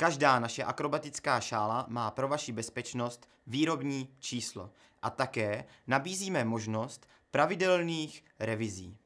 Každá naše akrobatická šála má pro vaši bezpečnost výrobní číslo a také nabízíme možnost pravidelných revizí.